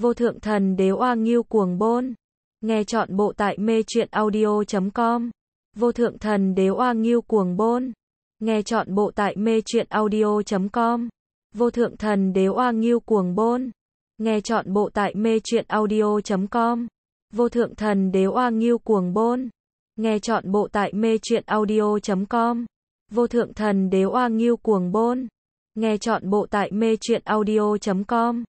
Vô thượng thần đế oang nghiêu cuồng bôn. Nghe chọn bộ tại mê truyện audio.com. Vô thượng thần đế oang nghiêu cuồng bôn. Nghe chọn bộ tại mê truyện audio.com. Vô thượng thần đế oang nghiêu cuồng bôn. Nghe chọn bộ tại mê truyện audio.com. Vô thượng thần đế oang nghiêu cuồng bôn. Nghe chọn bộ tại mê truyện audio.com. Vô thượng thần đế oang nghiêu cuồng bôn. Nghe chọn bộ tại mê truyện audio.com.